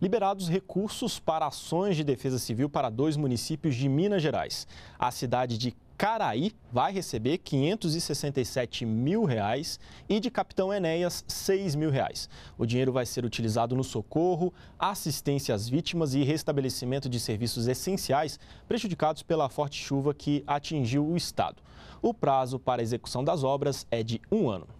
liberados recursos para ações de defesa civil para dois municípios de Minas Gerais. A cidade de Caraí vai receber R$ 567 mil reais e de Capitão Enéas R$ 6 mil reais. O dinheiro vai ser utilizado no socorro, assistência às vítimas e restabelecimento de serviços essenciais prejudicados pela forte chuva que atingiu o estado. O prazo para execução das obras é de um ano.